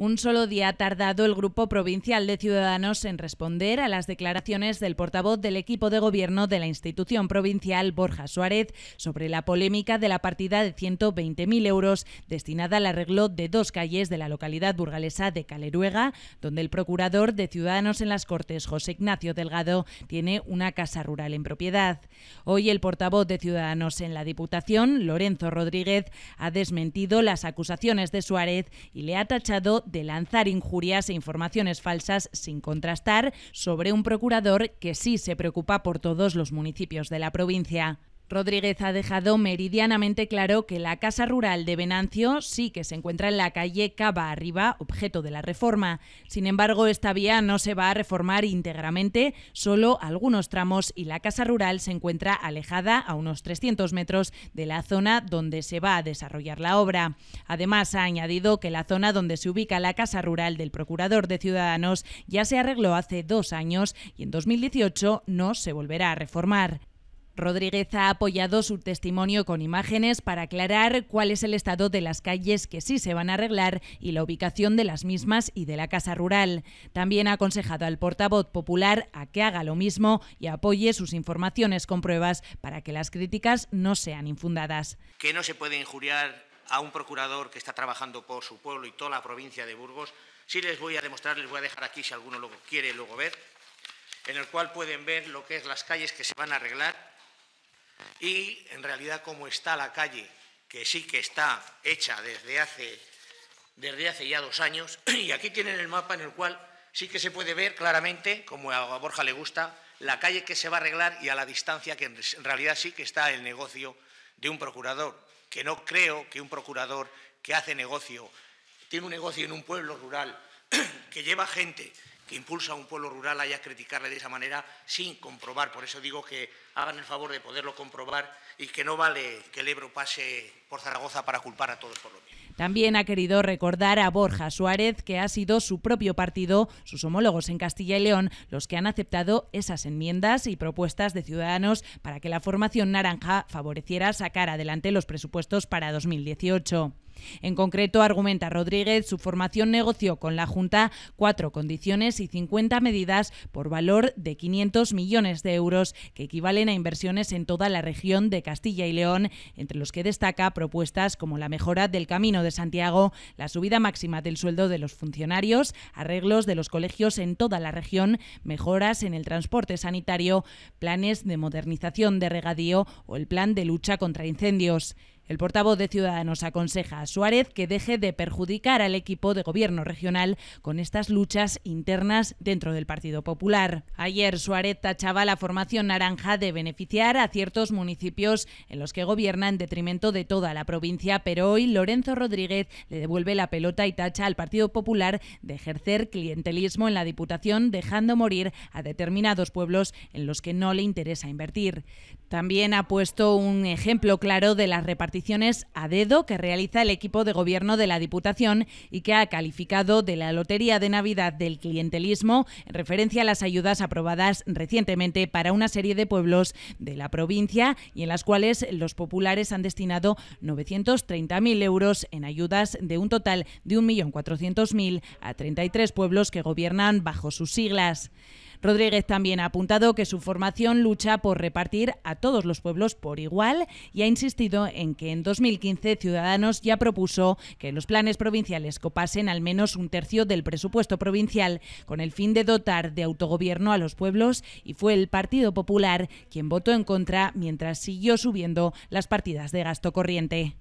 Un solo día ha tardado el Grupo Provincial de Ciudadanos en responder a las declaraciones del portavoz del equipo de gobierno de la institución provincial, Borja Suárez, sobre la polémica de la partida de 120.000 euros destinada al arreglo de dos calles de la localidad burgalesa de Caleruega, donde el procurador de Ciudadanos en las Cortes, José Ignacio Delgado, tiene una casa rural en propiedad. Hoy el portavoz de Ciudadanos en la Diputación, Lorenzo Rodríguez, ha desmentido las acusaciones de Suárez y le ha tachado de lanzar injurias e informaciones falsas sin contrastar sobre un procurador que sí se preocupa por todos los municipios de la provincia. Rodríguez ha dejado meridianamente claro que la Casa Rural de Venancio sí que se encuentra en la calle Cava Arriba, objeto de la reforma. Sin embargo, esta vía no se va a reformar íntegramente, solo algunos tramos y la Casa Rural se encuentra alejada a unos 300 metros de la zona donde se va a desarrollar la obra. Además, ha añadido que la zona donde se ubica la Casa Rural del Procurador de Ciudadanos ya se arregló hace dos años y en 2018 no se volverá a reformar. Rodríguez ha apoyado su testimonio con imágenes para aclarar cuál es el estado de las calles que sí se van a arreglar y la ubicación de las mismas y de la Casa Rural. También ha aconsejado al portavoz popular a que haga lo mismo y apoye sus informaciones con pruebas para que las críticas no sean infundadas. Que no se puede injuriar a un procurador que está trabajando por su pueblo y toda la provincia de Burgos. Sí les voy a demostrar, les voy a dejar aquí si alguno lo quiere luego ver, en el cual pueden ver lo que es las calles que se van a arreglar y en realidad como está la calle, que sí que está hecha desde hace, desde hace ya dos años, y aquí tienen el mapa en el cual sí que se puede ver claramente, como a Borja le gusta, la calle que se va a arreglar y a la distancia que en realidad sí que está el negocio de un procurador, que no creo que un procurador que hace negocio, tiene un negocio en un pueblo rural, que lleva gente que impulsa a un pueblo rural haya criticarle de esa manera sin comprobar. Por eso digo que hagan el favor de poderlo comprobar y que no vale que el Ebro pase por Zaragoza para culpar a todos por lo mismo. También ha querido recordar a Borja Suárez que ha sido su propio partido, sus homólogos en Castilla y León, los que han aceptado esas enmiendas y propuestas de Ciudadanos para que la formación naranja favoreciera sacar adelante los presupuestos para 2018. En concreto, argumenta Rodríguez, su formación negoció con la Junta cuatro condiciones y 50 medidas por valor de 500 millones de euros que equivalen a inversiones en toda la región de Castilla y León, entre los que destaca propuestas como la mejora del Camino de Santiago, la subida máxima del sueldo de los funcionarios, arreglos de los colegios en toda la región, mejoras en el transporte sanitario, planes de modernización de regadío o el plan de lucha contra incendios. El portavoz de Ciudadanos aconseja a Suárez que deje de perjudicar al equipo de gobierno regional con estas luchas internas dentro del Partido Popular. Ayer Suárez tachaba la formación naranja de beneficiar a ciertos municipios en los que gobierna en detrimento de toda la provincia, pero hoy Lorenzo Rodríguez le devuelve la pelota y tacha al Partido Popular de ejercer clientelismo en la Diputación, dejando morir a determinados pueblos en los que no le interesa invertir. También ha puesto un ejemplo claro de la repartición a dedo que realiza el equipo de gobierno de la Diputación y que ha calificado de la Lotería de Navidad del clientelismo en referencia a las ayudas aprobadas recientemente para una serie de pueblos de la provincia y en las cuales los populares han destinado 930.000 euros en ayudas de un total de 1.400.000 a 33 pueblos que gobiernan bajo sus siglas. Rodríguez también ha apuntado que su formación lucha por repartir a todos los pueblos por igual y ha insistido en que en 2015 Ciudadanos ya propuso que los planes provinciales copasen al menos un tercio del presupuesto provincial con el fin de dotar de autogobierno a los pueblos y fue el Partido Popular quien votó en contra mientras siguió subiendo las partidas de gasto corriente.